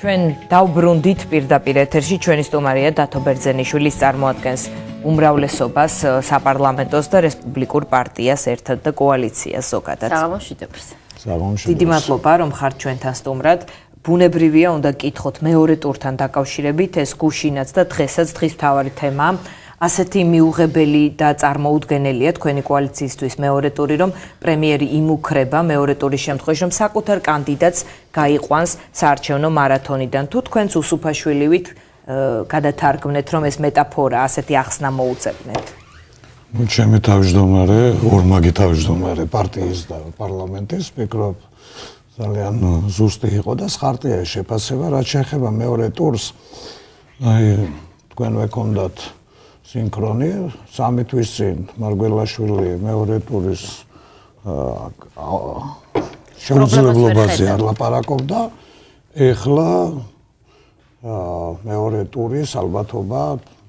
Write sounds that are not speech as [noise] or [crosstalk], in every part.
ჩვენ დავბრუნდით პირდაპირ ეთერში ჩვენი სტუმარია დათო ბერძენიშვილი წარმოადგენს უმრავლესობას საპარლამენტოს და რესპუბლიკურ პარტიას ერთად და კოალიციას ზოგადად. სამომშვიდებს. სამომშვიდებს. დიდი მადლობა რომ ხართ ჩვენთან სტუმრად. ბუნებრივია უნდა გითხოთ მეორე ტურთან დაკავშირებით ეს გუშინაც და დღესაც დღის თავი თემაა. ასეთი მიუღებელი და წარმოუდგენელია თქვენი კოალიციისთვის მეორე ტური, რომ პრემიერი იმუქრება მეორე ტურის შემთხვევაში, რომ საკუთარ კანდიდატს გაიყვანს საარჩევნო მარათონიდან. თუ თქვენც უსუფაშვილივით გადათარგმნეთ, რომ ეს მეტაფორა ასეთი ახსნა მოუწევთ. ну ჩემი თავმჯდომარე, ორმაგი თავმჯდომარე პარტიის და პარლამენტის ფიქრობ ძალიან ზუსტი იყო და ხარტია შეფასება, რაც შეეხება მეორე ტურს. აი თქვენ ვეკონდათ სინქრონი სამი თვის წინ მარგველაშვილი მეორე ტურის შეუძლებლობაზე არ ლაპარაკობდა ეხლა მეორე ტურის ალბათობა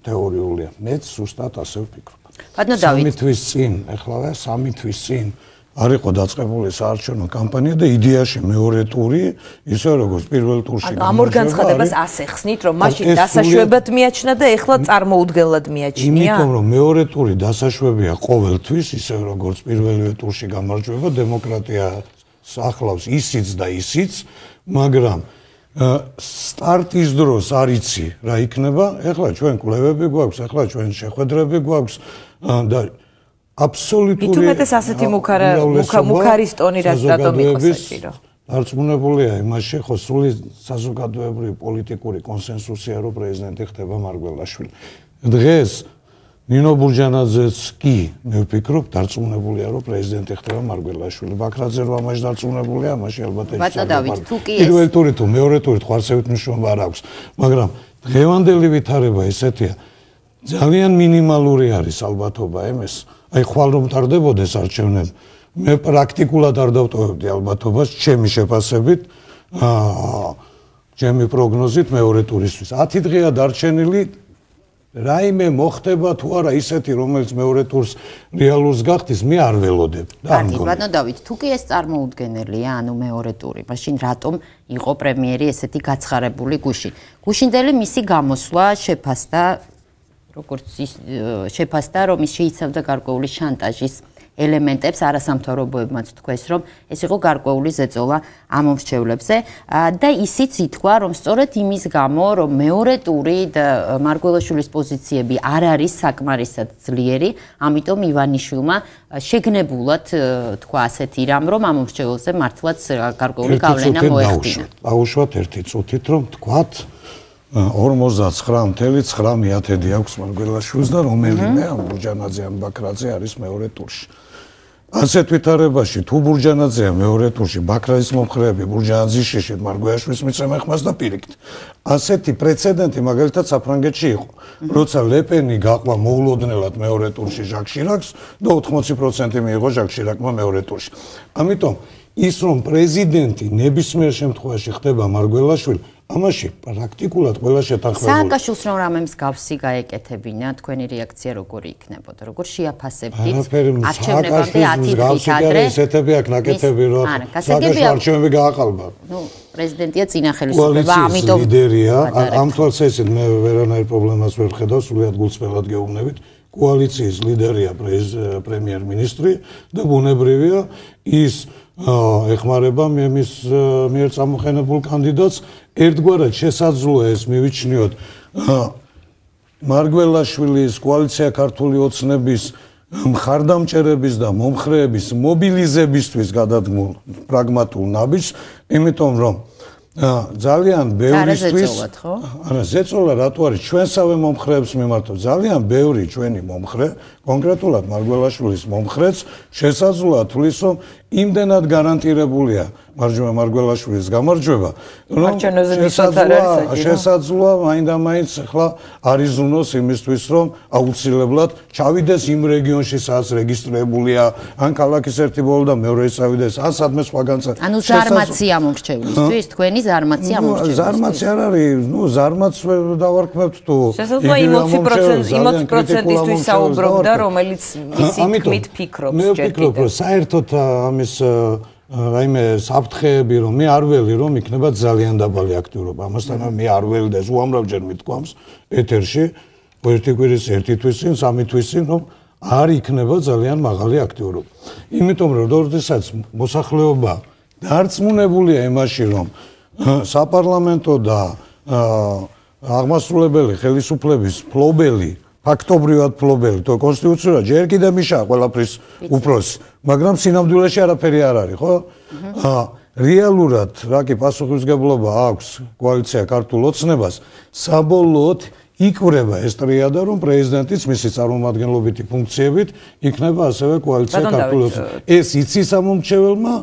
თეორიულია მეც ზუსტად ასე ვფიქრობ. ბატონო დავით სამი თვის წინ ეხლა სამი თვის წინ არ იყო დაწყებული საარჩევნო კამპანია და იდეაში მეორე ტური, ისე როგორც პირველ ტურში ამ ორგანიზებას ასე ხსნით, რომ მაშინ დასაშვებად მიაჩნია და ეხლა წარმოუდგენლად მიაჩნია. იმიტომ რომ მეორე ტური დასაშვებია ყოველთვის, ისე როგორც პირველივე ტურში გამარჯვება დემოკრატია სახლავს ისიც და ისიც, მაგრამ სტარტის დროს არიცი რა იქნება. ეხლა ჩვენ კვლევები გვაქვს, ეხლა ჩვენ შეხვედრები გვაქვს და აბსოლუტური მითუმეტეს ასეთი მუქარა მუქარისტონი რაც რატომ იყოს საჭირო არწმუნებულია იმაში ხო სული საზოგადოებრივი პოლიტიკური კონსენსუსია რომ პრეზიდენტი ხდება მარგველაშვილი დღეს ნინო ბურჯანაძეც კი მე ვფიქრობ დარწმუნებულია რომ პრეზიდენტი ხდება მარგველაშვილი ბაქრაძე რომ ამაში დარწმუნებულია ამაში ალბათ ეს ბაწადავით თუ კი ეს პირველ ტური თუ მეორე ტური ხარცევით მნიშვნელობა არ აქვს მაგრამ დღევანდელი ვითარება ესეთია ძალიან მინიმალური არის ალბათობა იმის რომ აი ხვალ რომ მტარდებოდეს არჩევნებ მე პრაქტიკულად არ დავტოვებდი ალბათობას ჩემი შეფასებით აა ჩემი პროგნოზით მეორე ტურისთვის 10 დღეა დარჩენილი რაიმე მოხდება თუ არა ისეთი რომელიც მეორე ტურს რეალურს გახდის მე არ ველოდებ და ამგონი კარგი ბატონო დავით თუ კი ეს წარმოუდგენელია ანუ მეორე ტური მაშინ რატომ იყო პრემიერი ესეთი გაცხარებული გუში გუშინდელი მისი გამოსვლა შეფასდა როგორც ის შეფასდა, რომ ის შეიცავდა გარკვეული შანტაჟის ელემენტებს არასამთავრობოებმაც თქვეს, რომ ეს იყო გარკვეული ზეწოლა ამ მომრჩევლებზე და ისიც ითქვა, რომ სწორედ იმის გამო, რომ მეორე ტური და მარგველაშვილის პოზიციები არ არის საკმარისად ძლიერი, ამიტომ ივანიშვილმა შეგნებულად თქვა ასეთი რამ, რომ ამ მომრჩევლებზე მართლაც გარკვეული გავლენა მოეხდინა. აუშვათ ერთი წუთით, რომ თქვათ, 59.9 აქვს მარგველაშვილს და რომელიმე ამ ბურჯანაძე ამ ბაქრაძე არის მეორე ტურში. ასეთ ვითარებაში თუ ბურჯანაძეა მეორე ტურში, ბაქრაძის მომხრეები ბურჯანაძის შეშეთ მარგველაშვილს მიცემენ ხმას და პირიქით. ასეთი პრეცედენტი მაგალითად საფრანგეთში იყო, როცა ლეპენი გაყვა მოულოდნელად მეორე ტურში ჟაკ შირაკს და 80% მიიღო ჟაკ შირაკმა მეორე ტურში. ამიტომ ის რომ პრეზიდენტი ნებისმიერ შემთხვევაში ხდება მარგველაშვილი ამაში პრაქტიკულად ყველა შეთანხმებული სააკაშვილს რომ რამემს გავსი გაეკეთებინა თქვენი რეაქცია როგორი იქნებოდა როგორ შეაფასებდით არჩევნებამდე 10 დღის ადრე ესეთები აქ ნაკეთები რომ სააკაშვილს არჩევნები გააყალბა ნუ პრეზიდენტია წინახელისუფლება ამიტომ ლიდერია ამ თვალსაზრისით მე ვერანაირ პრობლემას ვერ ხედავ სულიად გულწრფელად გეუბნებით კოალიციის ლიდერია პრემიერ-მინისტრი და ბუნებრივია ის ეხმარება მე მის მიერ წამოხენებულ კანდიდატს ერთგვარად შესაძლოა ეს მივიჩნიოთ მარგველაშვილის კოალიცია ქართული ოცნების მხარდამჭერების და მომხრეების მობილიზებისთვის გადადგმულ პრაგმატულ ნაბიჯს, იმიტომ რომ ძალიან ბევრისთვის არა ზეწოლა რატო არის ჩვენსავე მომხრეებს მიმართო ძალიან ბევრი ჩვენი მომხრე კონკრეტულად მარგველაშვილის მომხრეც შესაძლოა თulis რომ იმდენად გარანტირებულია მარჯვენა მარგველაშვილის გამარჯვება რომ შესაძლოა შესაძლოა მაინდამაინც ხლა არიზუნოს იმისთვის რომ აუცილებლად ჩავიდეს იმ რეგიონში სადაც რეგისტრირებულია ან ქალაქის ერთი ბოლო და მეორე ისავიდეს ან სადმე სხვაგანაც ანუ ზარმაცია მომრჩევლისთვის თქვენი ზარმაცია მომრჩევლისთვის ზარმაცი არ არის ნუ ზარმაც დავარქმევთ თუ შესაძლოა 20% 20%-ის თვის საუბრობ და და რომელიც მისი თქმით ფიქრობს ჯერ კიდევ. მე ვფიქრობ, რომ საერთოდ ამის რაიმე საფრთხეები რომ მე არ ველი რომ იქნება ძალიან დაბალი აქტიურობა. ამასთანავე მე არ ველი და ეს უამრავჯერ მითქვამს ეთერში, ერთი კვირის ერთი თვისინ, სამი თვისინ რომ არ იქნება ძალიან მაღალი აქტიურობა. იმიტომ რომ ოდესაც მოსახლეობა დარწმუნებულია იმაში რომ საპარლამენტო და აღმასრულებელი ხელისუფლების ფლობელი ფაქტობრივად ფლობელი თო კონსტიტუცია ჯერ კიდე მიშა ყველაფრის უпрос მაგრამ სინამდვილეში არაფერი არ არის ხო აა რეალურად რა კი პასუხისგებლობა აქვს კოალიცია ქართულ ოცნებას საბოლოოდ იკვრება ესტრიადა რომ პრეზიდენტის მისი წარმომადგენლობითი ფუნქციებით იქნება ასევე კოალიცია ქართულოს ეს იცის ამომრჩეველმა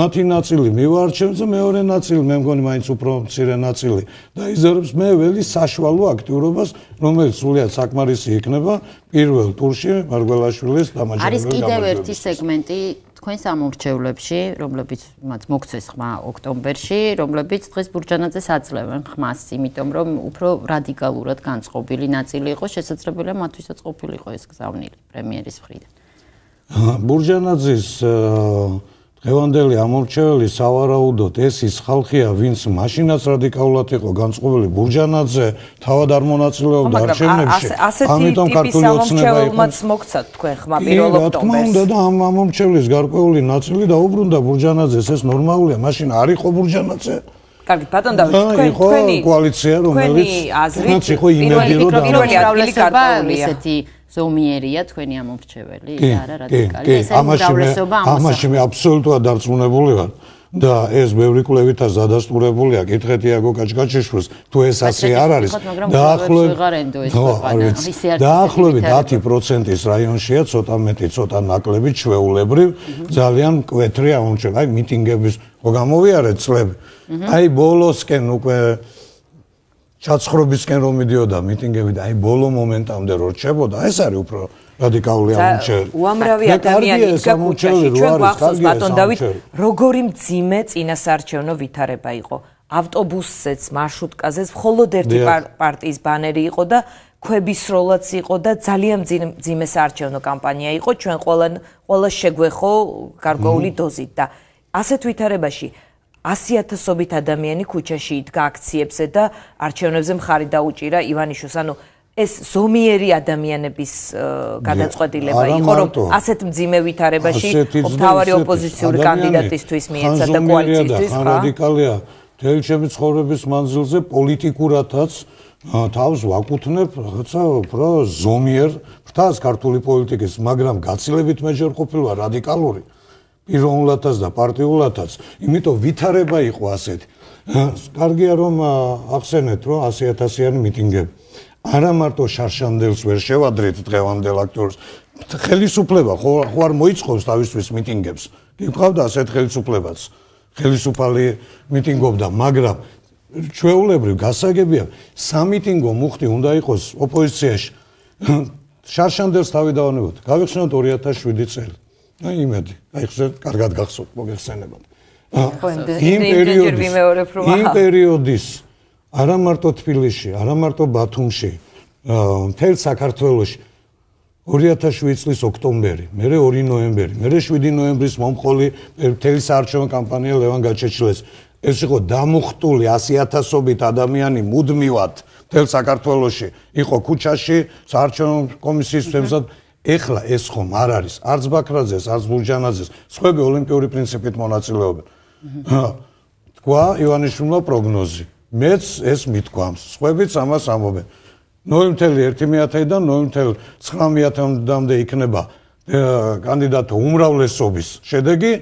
მათი ნაწილი მივარჩევს და მეორე ნაწილი მე მგონი მაინც უფრო მცირე ნაწილი და იზერებს მე ველის საშვალო აქტიურობას რომელიც სულიად საკმარისი იქნება პირველ ტურში მარგველაშვილის დამაჯერებელი არის კიდევ ერთი სეგმენტი თქვენს ამორჩეულებში, რომლებიც მათ მოქცეს ხმა ოქტომბერში, რომლებიც დღეს ბურჯანაძე საძლევენ ხმას, იმიტომ რომ უფრო რადიკალურად განწყობილი ნაწილი იყო შესაძლებელია მათთვისაც ყოფილიყო ეს გზავნილი პრემიერის მხრიდან. ბურჯანაძის აა დევანდელი ამორჩეველი სავარაუდოდ ეს ის ხალხია, ვინც მაშინაც რადიკალურად იყო განწყობილი ბურჟანაძე, თავად არ მონაწილეობდა არჩევნებში. ამიტომ ქართული ოცნებაც მოგცათ თქვენ ხმა პირველ ოქტომბერს. და ამ ამორჩევლის გარკვეული ნაწილი დაუბრუნდა ბურჟანაძეს, ეს ნორმალურია, მაშინ არ იყო ბურჟანაძე. კარგი, ბატონ დავით, თქვენ თქვენი კოალიცია რომელიც თქვენი აზრით პირველი პირველი გარკვეული ესეთი ზომიერია თქვენი ამორჩეველი არა რადიკალი ესე უმრავლესობა ამაში მე აბსოლუტურად დარწმუნებული ვარ და ეს ბევრი კლევითა დადასტურებულია კითხეთ იაგო კაჩკაჩიშვილს თუ ეს ასე არ არის დაახლოებით დაახლოებით 10%-ის რაიონშია ცოტა მეტი ცოტა ნაკლები ჩვეულებრივ ძალიან მკვეთრი აუნჩება აი მიტინგების გამოვიარეთ წლები აი ბოლოსკენ უკვე ჩაცხრობისკენ რომ მიდიოდა მიტინგები და აი ბოლო მომენტამდე რო რჩებოდა, ეს არის უფრო რადიკალური ამუნჩე. და უამრავი ადამიანი იდგა კუჩაში, ჩვენ გვახსოვს ბატონ დავით, როგორი მძიმე წინასარჩევნო ვითარება იყო. ავტობუსსეც, მარშრუტკაზეც მხოლოდ ერთი პარტიის ბანერი იყო და ქვების როლაც იყო და ძალიან ძიმე საარჩევნო კამპანია იყო ჩვენ ყველა ყველა შეგვეხო გარკვეული დოზით და ასეთ ვითარებაში ასიათასობით ადამიანი ქუჩაში იდგა აქციებზე და არჩევნებზე მხარი დაუჭირა ივანიშოს. ანუ ეს ზომიერი ადამიანების გადაწყვეტილება იყო რომ ასეთ მძიმე ვითარებაში თავარი ოპოზიციური კანდიდატისთვის მიეცა და კოალიციისთვის ხა რადიკალია თელჩემი ცხოვრების მანძილზე პოლიტიკურათაც თავს ვაკუთნებ რაღაცა უფრო ზომიერ ფრთას ქართული პოლიტიკის მაგრამ გაცილებით მეჯერ ყოფილვარ რადიკალური პიროვნულათაც და პარტიულათაც, იმიტომ ვითარება იყო ასეთ. კარგია რომ ახსენეთ რომ 100.000-იანი მიტინგები. არა მარტო შარშანდელს ვერ შევადრეთ დღევანდელ აქტორს. ხელისუფლება ხო არ მოიცხოვს თავისთვის მიტინგებს. გიყავდა ასეთ ხელისუფლებაც. ხელისუფალი მიტინგობდა, მაგრამ ჩვეულებრივ გასაგებია, სამიტინგო მუხტი უნდა იყოს ოპოზიციაში. შარშანდელს თავი დავანებოთ. გავიხსენოთ 2007 წელი. აი იმედი, აი ხსენ კარგად გახსოვთ, მოგეხსენებათ. იმ პერიოდის იმ პერიოდის არა მარტო თბილისში, არა მარტო ბათუმში, მთელ საქართველოში 2007 წლის ოქტომბერი, მე 2 ნოემბერი, მე 7 ნოემბრის მომხოლი მთელი საარჩევნო კამპანია ლევან გაჩეჩილეს. ეს იყო დამუხტული 100.000ობით ადამიანი მუდმივად მთელ საქართველოში იყო ქუჩაში საარჩევნო კომისიის თემზე ეხლა ეს ხომ არ არის არც ბაქრაძეს, არც ბურჯანაძეს, სხვაები ოლიმპიური პრინციპით მონაწილეობენ. თქვა ივანიშვილმა პროგნოზი. მეც ეს მიტყვამს. სხვაებიც ამას ამბობენ. ნოემბერი 1.10-დან ნოემბერ 9.10-მდე იქნება კანდიდატთა უმრავლესობის შედეგი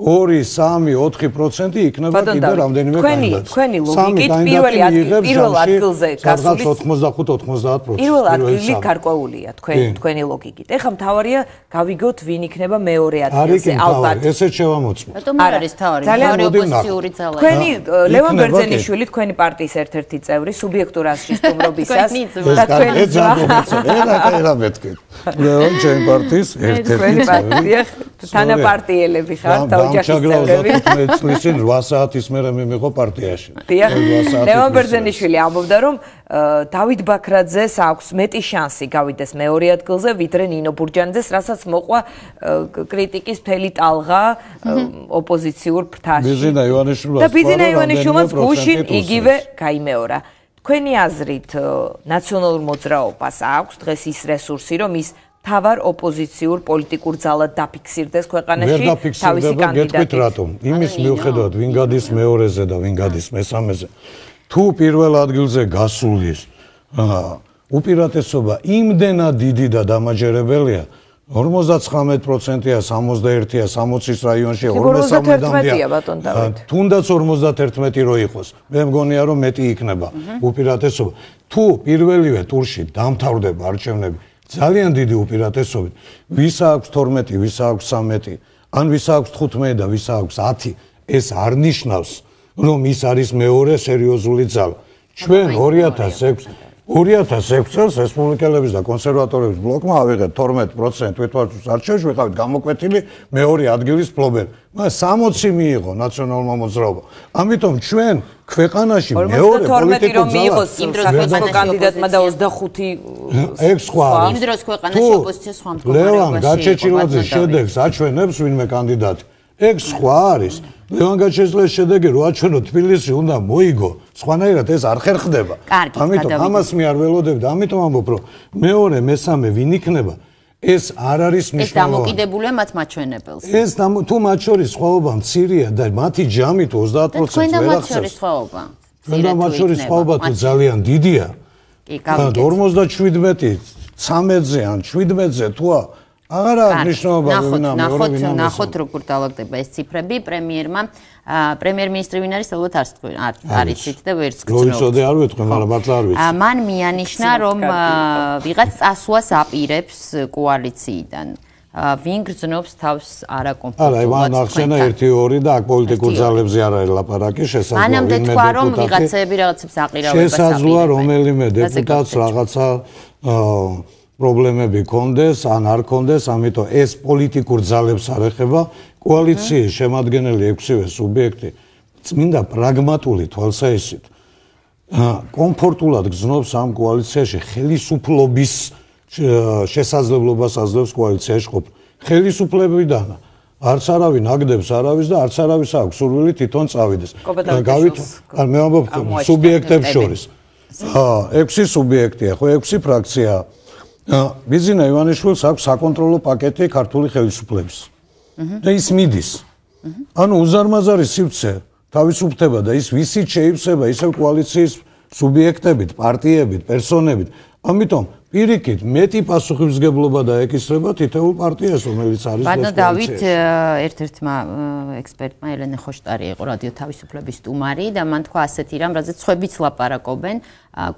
2-3-4% იქნება კიდევ რამდენიმე განაცდა. თქვენი თქვენი ლოგიკით პირველი ადგილი პირველ ადგილზე გასულის 85-90%. პირველ ადგილი გარკვეულია თქვენ თქვენი ლოგიკით. ეხლა მთავარია გავიგოთ ვინ იქნება მეორე ადგილზე ალბათ. ესე შევამოწმე. რატომ არის თავარი? ძალიან ოპოზიციური ძალა. თქვენი ლევან ბერძენიშვილი თქვენი პარტიის ერთ-ერთი წევრი სუბიექტურ ასისტუმრობისას [laughs] და თქვენი ძალა. ეს არის ძალიან ოპოზიციური. რა რა მეთქი. ლევან ჩემ პარტიის [laughs] ერთ-ერთი წევრი. თანა პარტიელები ხართ და ოჯახის წევრები. 18 წლის წინ 8 საათის მერე მე მიყო პარტიაში. ლევან ბერძენიშვილი ამბობდა რომ დავით ბაქრაძეს აქვს მეტი შანსი გავიდეს მეორე ადგილზე ვიდრე ნინო ბურჯანიძეს, რასაც მოყვა კრიტიკის ფელი ტალღა ოპოზიციურ ფრთაში. ბიზინა ივანიშვილი და ბიზინა ივანიშვილიც გუშინ იგივე გამეორა. თქვენი აზრით ნაციონალურ მოძრაობას აქვს დღეს ის რესურსი რომ ის თავარ ოპოზიციურ პოლიტიკურ ძალად დაფიქსირდეს ქვეყანაში თავისი კანდიდატი. რატომ? იმის მიუხედავად, ვინ გადის მეორეზე და ვინ გადის მესამეზე. თუ პირველ ადგილზე გასულის უპირატესობა იმდენად დიდი და დამაჯერებელია 59%-ია, 61-ია, 60-ის რაიონში 2-3-დანდია. თუნდაც 51 რო იყოს, მე მგონია რომ მეტი იქნება უპირატესობა. თუ პირველივე ტურში დამთავრდება არჩევნები, ძალიან დიდი უპირატესობით ვის აქვს 12 ვის აქვს 13 ან ვის აქვს 15 და ვის აქვს 10 ეს არნიშნავს რომ ის არის მეორე სერიოზული ძალა ჩვენ 2006 2006 წელს რესპუბლიკელების და კონსერვატორების ბლოკმა ავიღა 12% თვითმარჩევნის არჩევნებში, ვიყავით გამოკვეთილი მეორე ადგილის ფლობელ. მას 60 მიიღო ნაციონალურმა მოძრაობამ. ამიტომ ჩვენ ქვეყანაში მეორე პოლიტიკური ძალა 52 რომ მიიღოს იმ დროს ქვეყანაში კანდიდატმა და 25 ეს სხვა არის. იმ დროს ქვეყანაში ოპოზიცია სხვა მდგომარეობაში იყო. ლევან გაჩეჩილაძე შედეგს აჩვენებს ვინმე კანდიდატი. ეს სხვა არის. ლევანგაც შეძლეს შედეგი რვაჩვენო თბილისში უნდა მოიგო სხვანაირად ეს არ ხერხდება ამიტომ ამას მე არ ველოდებდი ამიტომ ამბობ რომ მეორე მესამე ვინ იქნება ეს არ არის მნიშვნელოვანი ეს დამოკიდებულია მათ მაჩვენებელს ეს თუ მათ შორის სხვაობა მცირეა და მათი ჯამი თუ 30% ვერახსოვს თქვენ და მათ შორის სხვაობა თქვენ და მათ შორის სხვაობა თუ ძალიან დიდია კი გავიგე 57 13-ზე ან 17-ზე თუა აღარა მნიშვნელობა არ უნდა მეორე ვინმე ნახოთ როგორ დავაგდება ეს ციფრები პრემიერმა პრემიერ-მინისტრი ვინ არის ალბათ არ თქვენ არიცით და ვერც გწნობთ ისოდე არ ვეთქვი მაგრამ მართლა არ ვიცი მან მიანიშნა რომ ვიღაც წასვას აპირებს კოალიციიდან ვინ გრძნობს თავს არაკომფორტულად არა მან ახსენა 1 2 და აქ პოლიტიკურ ძალებს არ არის ლაპარაკი შესაძლოა მანამდე თქვა რომ ვიღაცები რაღაცებს აყირავენ შესაძლოა რომელიმე დეპუტატს რაღაცა აა პრობლემები კონდეს ან არ კონდეს, ამიტომ ეს პოლიტიკურ ძალებს არ ეხება. კოალიციის შემადგენელი ექვსივე სუბიექტი წმინდა პრაგმატული თვალსაჩინით კომფორტულად გზნობს ამ კოალიციაში ხელისუფლების შესაძლებლობას აძლევს კოალიციაში ყოფნა. ხელისუფლებიდან არც არავინ აგდებს არავის და არც არავის აქვს სურვილი თვითონ წავიდეს. გავითან მე ვამბობ სუბიექტებს შორის. აა 6 სუბიექტია, ხო 6 ფრაქციაა. ბიზინა ივანიშვილს აქვს საკონტროლო პაკეტი ქართული ხელისუფლების. და ის მიდის. ანუ უზარმაზარი სივრცე თავისუფლება და ის ვისიც შეიძლება ისე კოალიციის სუბიექტებით, პარტიებით, პერსონებით. ამიტომ პირიქით მეტი პასუხისგებლობა დაეკისრება თითოეულ პარტიას, რომელიც არის ეს. ბანო დავით ერთ-ერთმა ექსპერტმა ელენე ხოშტარი იყო რადიო თავისუფლების სტუმარი და მან თქვა ასეთი რამ, რაზეც ხვებიც ლაპარაკობენ,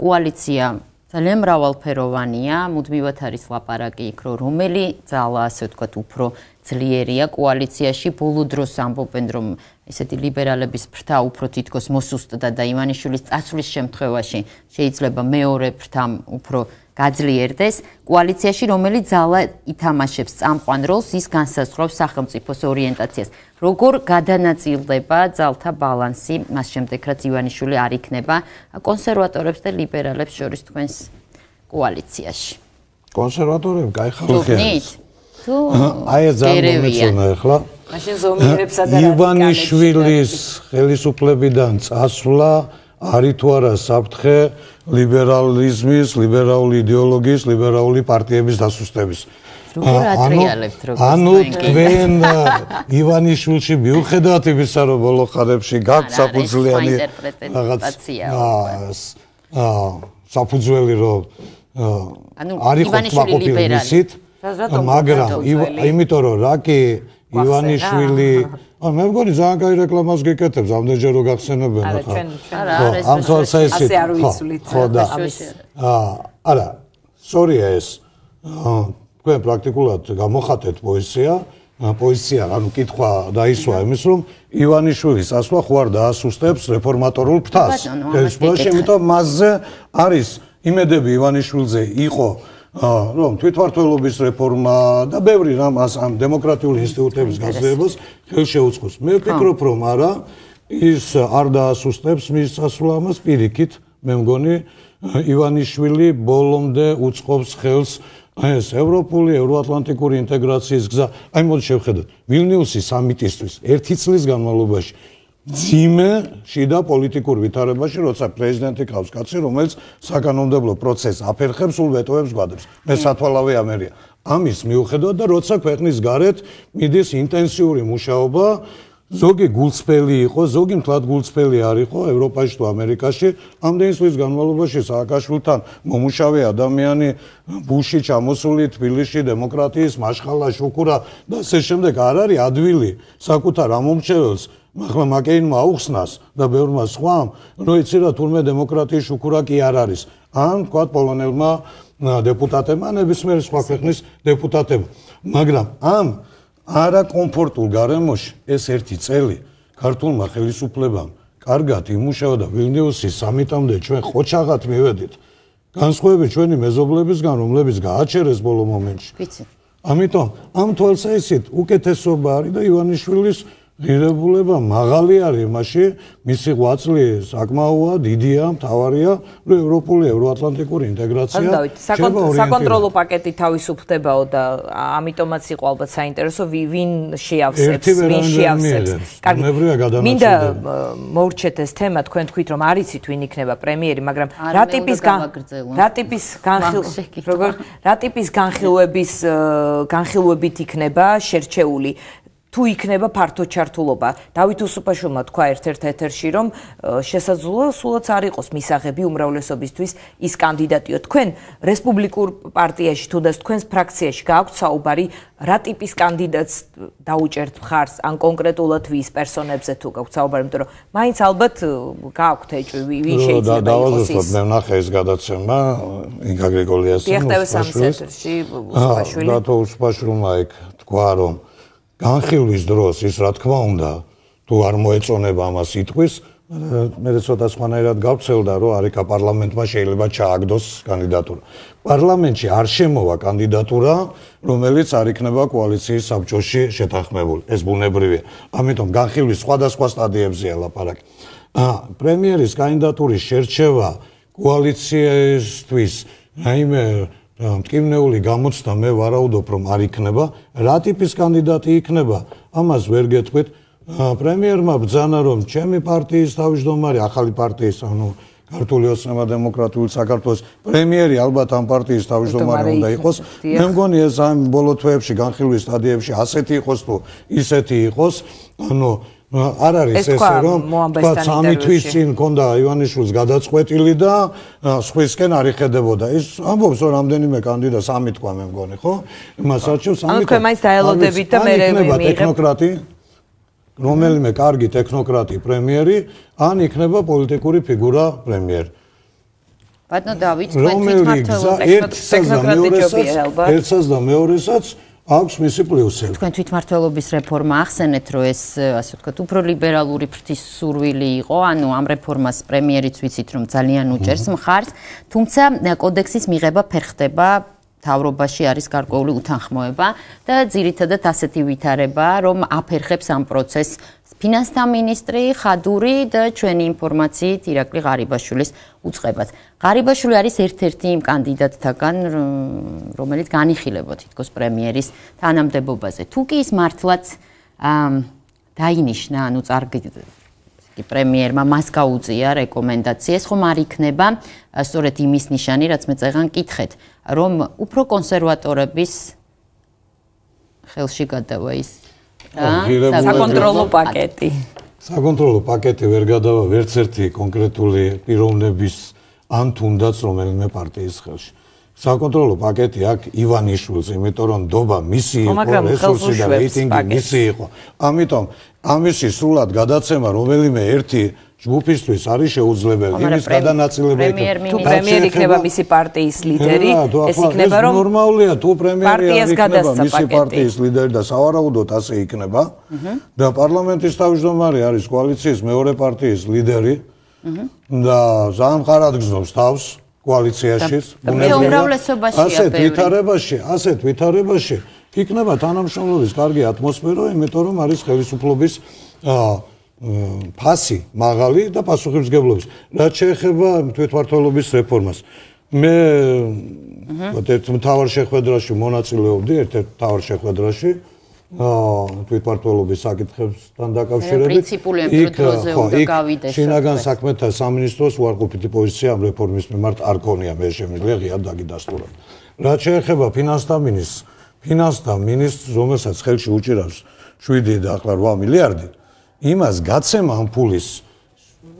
კოალიცია ძალიან მრავალფეროვანია, მუდმივად არის ლაპარაკი იქ, რომ რომელი ძალა, ასე ვთქვათ, უფრო ძლიერია კოალიციაში, ბოლო დროს ამბობენ, რომ ესეთი ლიბერალების ფრთა უფრო თითქოს მოსუსტდა და ივანიშვილის წასვლის შემთხვევაში შეიძლება მეორე ფრთამ უფრო გაძლიერდეს კოალიციაში, რომელიც ძალა ითამაშებს წამყვან როლს, ის განსაზღვრავს სახელმწიფოს ორიენტაციას. როგორ გადანაწილდება ძალთა ბალანსი მას შემდეგ, რაც ივანიშვილი არ იქნება კონსერვატორებს და ლიბერალებს შორის თქვენს კოალიციაში? კონსერვატორებ გაიხარხეს. თუ აი ზამომეწონა ახლა. მაშინ ზომიერებსა და ივანიშვილის ხელისუფლებიდან წასვლა არის თუ არა საფრთხე ლიბერალიზმის, ლიბერალური идеოლოგიის, ლიბერალური პარტიების დასუსტების. ანუ ანუ თქვენ ივანიშვილში მიუხედავთ იმისა, რომ ბოლო ხანებში გაგცაფუძლიანი რაღაცა აა საფუძველი რომ ანუ ივანიშვილი ლიბერალი მაგრამ იმიტომ რომ რაკი ივანიშვილი ან [laughs] მე მგონი ძალიან კაი რეკლამას გეკეთებს ამდენჯერ რომ გახსენებენ ხო არა ჩვენ ჩვენ არა არის ამ თვალსაჩინო ასე არ ვიცვლით ხო და არა სორია ეს თქვენ პრაქტიკულად გამოხატეთ პოეზია პოეზია ანუ კითხვა დაისვა იმის რომ ივანიშვილის ასვლა ხო არ დაასუსტებს რეფორმატორულ ფთას ეს ბოლოს იმიტომ მასზე არის იმედები ივანიშვილზე იყო აა რომ თვითმართველობის რეფორმა და ბევრი რამ ას ამ დემოკრატიული ინსტიტუტების გაძლიერებას ხელ შეუწყოს. მე ვფიქრობ რომ არა ის არ დაასუსტებს მის სასულა ამას პირიქით, მე მგონი ივანიშვილი ბოლომდე უწყობს ხელს ეს ევროპული ევროატლანტიკური ინტეგრაციის გზა. აი მოდი შევხედოთ. ვილნიუსის სამიტისთვის ერთი წლის განმავლობაში ძიმე შედა პოლიტიკურ ვითარებაში, როცა პრეზიდენტი ყავს კაცი, რომელიც საკანონმდებლო პროცესს აფერხებს, სულ ვეტოებს გვადებს. მე სათვალავი ამერია. ამის მიუხედავად და როცა ქვეყნის გარეთ მიდის ინტენსიური მუშაობა, ზოგი გულწრფელი იყო, ზოგი მთლად გულწრფელი არ იყო ევროპაში თუ ამერიკაში. ამდენი წლის განმავლობაში სააკაშვილთან მომუშავე ადამიანი ბუში ჩამოსული თბილისში დემოკრატიის მაშხალა შუქურა და ამავე შემდეგ არ არის ადვილი საკუთარ ამომრჩეველს მაგრამ მაკეინ მაუხსნას და ბევრმა სხვამ რომ იცი რა თურმე დემოკრატიის უკურა კი არ არის ან თქვა პოლონელმა დეპუტატებმა ნებისმიერ სხვა ქვეყნის დეპუტატებმა მაგრამ ამ არაკომფორტულ გარემოში ეს ერთი წელი ქართულმა ხელისუფლებამ კარგად იმუშავა და ვილნიუსის სამიტამდე ჩვენ ხოჩაღად მივედით განსხვავებით ჩვენი მეზობლებისგან რომლებიც გააჩერეს ბოლო მომენტში ვიცი ამიტომ ამ თვალსაზრისით უკეთესობა არის და ივანიშვილის ღირებულება მაღალი არის მაშინ მისი ღვაწლი საკმაოა დიდია მთავარია ნუ ევროპული ევროატლანტიკური ინტეგრაცია ანუ დავით საკონტროლო პაკეტი თავისუფლდებაო და ამიტომაც იყო ალბათ საინტერესო ვინ შეავსებს ვინ შეავსებს კარგი მინდა მოურჩეთ ეს თემა თქვენ თქვით რომ არიცით ვინ იქნება პრემიერი მაგრამ რა ტიპის რა ტიპის განხილვა როგორ რა ტიპის განხილვების განხილვებით იქნება შერჩეული თუ იქნება ფართო ჩართულობა. დავით უსუპაშვილმა თქვა ერთ-ერთ ეთერში, რომ შესაძლოა სულაც არ იყოს მისაღები უმრავლესობისთვის ის კანდიდატიო. თქვენ რესპუბლიკურ პარტიაში თუნდაც თქვენს ფრაქციაში გააქვთ საუბარი რა ტიპის კანდიდატს დაუჭერთ მხარს ან კონკრეტულად ვის პერსონებზე თუ გაქვთ საუბარი, იმიტომ რომ მაინც ალბათ გააქვთ ეჭვი, ვინ შეიძლება იყოს ის. დავაზუსტოთ, მე ვნახე ეს გადაცემა ინგაგრეგოლიას უსუპაშვილში. დიახ, დავის სამ ცენტრში უსუპაშვილი. აა, რატო უსუპაშვილი მაიქ თქვა რომ განხილვის დროს ის რა თქმა უნდა თუ არ მოეწონება ამას სიტყვის მე ცოტა სხვანაირად გავცელდა რომ არიქა პარლამენტმა შეიძლება ჩააგდოს კანდიდატურა პარლამენტში არ შემოვა კანდიდატურა რომელიც არ იქნება კოალიციის საბჭოში შეთანხმებული ეს ბუნებრივია ამიტომ განხილვის სხვადასხვა სტადიებზეა ლაპარაკი ა პრემიერის კანდიდატურის შერჩევა კოალიციისთვის რაიმე მტკივნეული გამოცდა მე ვარაუდობ რომ არ იქნება რა ტიპის კანდიდატი იქნება ამას ვერ გეტყვით პრემიერმა ბძანა რომ ჩემი პარტიის თავმჯდომარე ახალი პარტიის ანუ ქართული ოცნება დემოკრატიული საქართველოს პრემიერი ალბათ ამ პარტიის თავმჯდომარე უნდა იყოს მე მგონი ეს ამ ბოლო თვეებში განხილვის სტადიებში ასეთი იყოს თუ ისეთი იყოს ანუ არ არის ესე რომ თქვა სამითვის წინ კონდა ივანიშვილს გადაწყვეტილი და სხვისკენ არ იხედებოდა ის ამბობს რომ რამდენიმე კანდიდა სამი თქვა მე მგონი ხო იმას არჩევს სამი თქვა ანუ თქვენ მას დაელოდებით და მე მე მიიღებ ტექნოკრატი რომელიმე კარგი ტექნოკრატი პრემიერი ან იქნება პოლიტიკური ფიგურა პრემიერი ბატონ დავით თქვენ თვით მართლობთ ტექნოკრატი ჯობია ალბათ ერთსაც და მეორესაც აქვს მისი პლუსები. თქვენ თვითმართველობის რეფორმა ახსენეთ, რომ ეს, ასე ვთქვათ, უფრო ლიბერალური ფრთის სურვილი იყო, ანუ ამ რეფორმას პრემიერიც ვიცით, რომ ძალიან უჭერს მხარს, თუმცა კოდექსის მიღება ფერხდება თავრობაში არის გარკვეული უთანხმოება და ძირითადად ასეთი ვითარება, რომ აფერხებს ამ პროცესს ფინანსთა მინისტრი ხადური და ჩვენი ინფორმაციით ირაკლი ღარიბაშვილის უწყებაც. ღარიბაშვილი არის ერთ-ერთი იმ კანდიდატთაგან, რომელიც განიხილებოდა თითქოს პრემიერის თანამდებობაზე. თუ კი ის მართლაც დაინიშნა, ანუ წარგი კი პრემიერმა მას გაუწია რეკომენდაციას, ხომ არ იქნება სწორედ იმის ნიშანი, რაც მე წეღან კითხეთ, რომ უფრო კონსერვატორების ხელში გადავა ის საკონტროლო პაკეტი. საკონტროლო პაკეტი ვერ გადავა ვერც ერთი კონკრეტული პიროვნების ან თუნდაც რომელიმე პარტიის ხელში. საკონტროლო პაკეტი აქ ივანიშვილს, იმიტომ რომ დობა მისი იყო, რესურსი და რეიტინგი მისი იყო. ამიტომ ამისი სრულად გადაცემა რომელიმე ერთი ჯგუფისთვის არის შეუძლებელი იმის გადანაწილება იქნება. თუ პრემიერი იქნება მისი პარტიის ლიდერი, ეს იქნება რომ ნორმალურია თუ პრემიერი იქნება მისი პარტიის ლიდერი და სავარაუდოდ ასე იქნება. და პარლამენტის თავმჯდომარე არის კოალიციის მეორე პარტიის ლიდერი. და ზამ ხარად გზობს თავს კოალიციაშიც. ასეთ ვითარებაში, ასეთ ვითარებაში იქნება თანამშრომლობის კარგი ატმოსფერო, იმიტომ რომ არის ხელისუფლების აა ფასი მაღალი და პასუხისგებლობის. რა შეეხება თვითმართველობის რეფორმას? მე ვთ ერთ მთავარ შეხვედრაში მონაწილეობდი, ერთ ერთ მთავარ შეხვედრაში. აა თვითმართველობის საკითხებთან დაკავშირებით. იქ ხო, იქ შინაგან საქმეთა სამინისტროს უარყოფითი პოზიცია ამ რეფორმის მიმართ არ ქონია მე შემიძლია ღია დაგიდასტურო. რა შეეხება ფინანსთა მინისტრს? ფინანსთა მინისტრს, რომელსაც ხელში უჭირავს 7 და ახლა 8 მილიარდი, აა იმას გაცემ ამ ფულის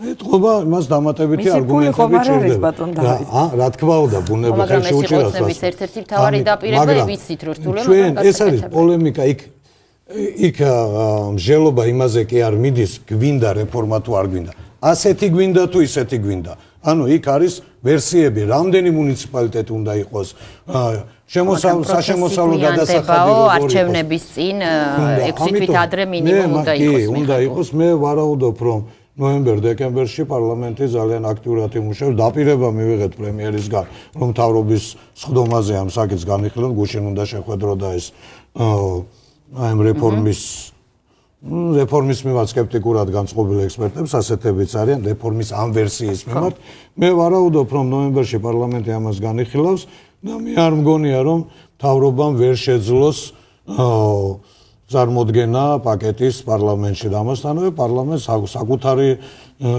მეტყობა იმას დამატებითი არგუმენტები ჭირდება. აა რა თქმა უნდა, ბუნება ხელში უჭირავს მას. ერთ-ერთი მთავარი დაპირებები ვიცით რო რთულება მაგას. ჩვენ ეს არის პოლემიკა იქ იქ მსჯელობა იმაზე კი არ მიდის, გვინდა რეფორმა თუ არ გვინდა. ასეთი გვინდა თუ ისეთი გვინდა. ანუ იქ არის ვერსიები, რამდენი მუნიციპალიტეტი უნდა იყოს. აა შემოსავლ საშემოსავლო გადასახადი როგორი იყოს არჩევნების წინ 6 თვით ადრე მინიმუმ უნდა იყოს მე უნდა იყოს მე ვარაუდობ რომ ნოემბერ-დეკემბერში პარლამენტი ძალიან აქტიურად იმუშავებს დაპირება მივიღეთ პრემიერისგან რომ თავრობის სხდომაზე ამ საკითხს განიხილონ გუშინ უნდა შეხვედრო და ეს აი ამ რეფორმის რეფორმის მიმართ სკეპტიკურად განწყობილ ექსპერტებს ასეთებიც არიან რეფორმის ამ ვერსიის მიმართ მე ვარაუდობ რომ ნოემბერში პარლამენტი ამას განიხილავს და მე არ მგონია რომ თავრობამ ვერ შეძლოს წარმოდგენა პაკეტის პარლამენტში და ამასთანავე პარლამენტს საკუთარი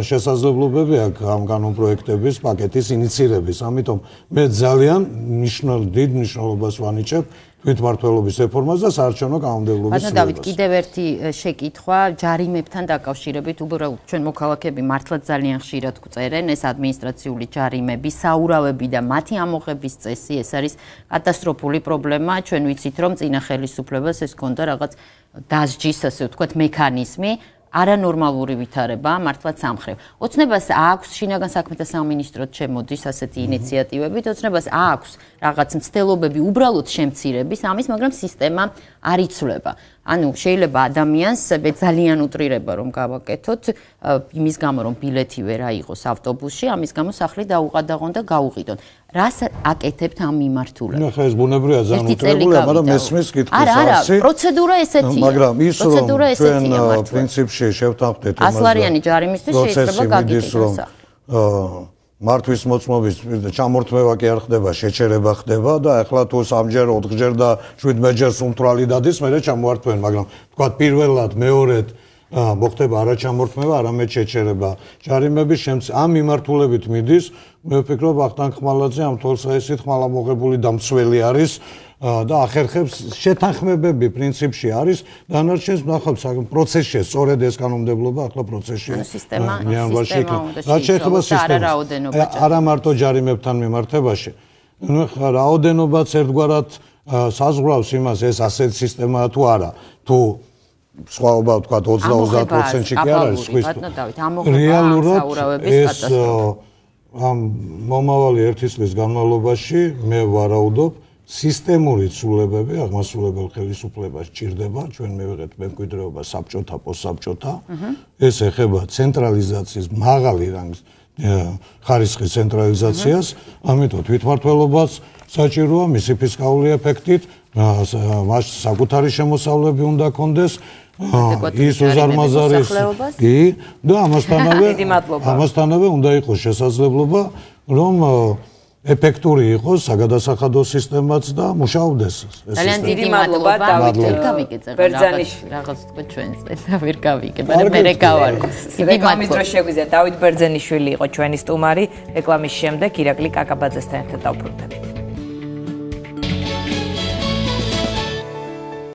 შესაძლებლობები აქვს ამ კანონპროექტების პაკეტის ინიცირების. ამიტომ მე ძალიან მნიშვნელ დიდ მნიშვნელობას ვანიჭებ თვითმართველობის რეფორმას და საარჩევნო კანონმდებლობის რეფორმას. ბატონო დავით, კიდევ ერთი შეკითხვა ჯარიმებთან დაკავშირებით, უბრალოდ ჩვენ მოქალაქეები მართლაც ძალიან ხშირად გწერენ ეს ადმინისტრაციული ჯარიმები, საურავები და მათი ამოღების წესი, ეს არის კატასტროფული პრობლემა. ჩვენ ვიცით, რომ წინა ხელისუფლებას ეს კონდა რაღაც დასჯის, ასე ვთქვათ, მექანიზმი, არანორმალური ვითარება მართლა სამხრივ. ოცნებას აქვს შინაგან საქმეთა სამინისტროთ შემოდის ასეთი ინიციატივები, ოცნებას აქვს რაღაც მცდელობები უბრალოდ შემცირების ამის, მაგრამ სისტემა არ იცვლება. ანუ შეიძლება ადამიანს ძალიან უტრირება რომ გავაკეთოთ იმის გამო რომ ბილეთი ვერ აიღოს ავტობუსში, ამის გამო სახლი დაუყადაღონ და გაუღიდონ. რას აკეთებთ ამ მიმართულებით? ნახე ეს ბუნებრივია ძალიან უტრირებული, მაგრამ მესმის კითხვა არის. არა, არა, პროცედურა ესეთია. მაგრამ ის პროცედურა ესეთია მართლა. პრინციპში შევთანხმდეთ იმას. ასლარიანი ჯარიმისთვის შეიძლება გაგიკეთოს სახლი. აა მართვის მოწმობის ჩამორთმევა კი არ ხდება, შეჩერება ხდება და ახლა თუ 3ჯერ, 4ჯერ და 17ჯერ სუნთრალი დადის, მე რა ჩამოართვენ, მაგრამ თქვა პირველად, მეორედ ა მოხდება არა ჩამორთმევა, არამედ შეჩერება. ჯარიმები შემც ამ მიმართულებით მიდის. მე ვფიქრობ ახთან ხმალაძე ამ თოლსაესით ხმალამოღებული და მსველი არის. და ახერხებს შეთანხმებები პრინციპში არის დანარჩენს ნახავთ პროცესში სწორედ ეს კანონმდებლობა ახლა პროცესში სისტემა სისტემა რა შეიძლება სისტემა არა მარტო ჯარიმებთან მიმართებაში ნუ ხა რაოდენობაც ერთგვარად საზღვრავს იმას ეს ასეთ სისტემა თუ არა თუ სხვაობა თქვა 20-30%-ში კი არის სხვის რეალურად ეს ამ მომავალი ერთი წლის განმავლობაში მე ვარაუდობ სისტემური ცვლილებები აღმასრულებელ ხელისუფლებას ჭირდება ჩვენ მეღეთ მეკვიდრეობა საბჭოთა პოსაბჭოთა ეს ეხება ცენტრალიზაციის მაღალი რანგის ხარისხის ცენტრალიზაციას ამიტომ თვითმართველობას საჭიროა მისი ფისკალური ეფექტით მას საკუთარი შემოსავლები უნდა კონდეს ის უზარმაზარის კი და ამასთანავე [laughs] ამასთანავე უნდა იყოს შესაძლებლობა რომ ეფექტური იყოს საგადასახადო სისტემაც და მუშაობდეს ეს სისტემა. ძალიან დიდი მადლობა დავით ბერძენიშვილი. რაღაც თქვა ჩვენს წეს და ვერ გავიგე, მაგრამ მე გავარკვევ. დიდი მადლობა. ამის დროს შეგვიძლია დავით ბერძენიშვილი იყო ჩვენი სტუმარი. რეკლამის შემდეგ ირაკლი კაკაბაძესთან ერთად დავფრთხილებით.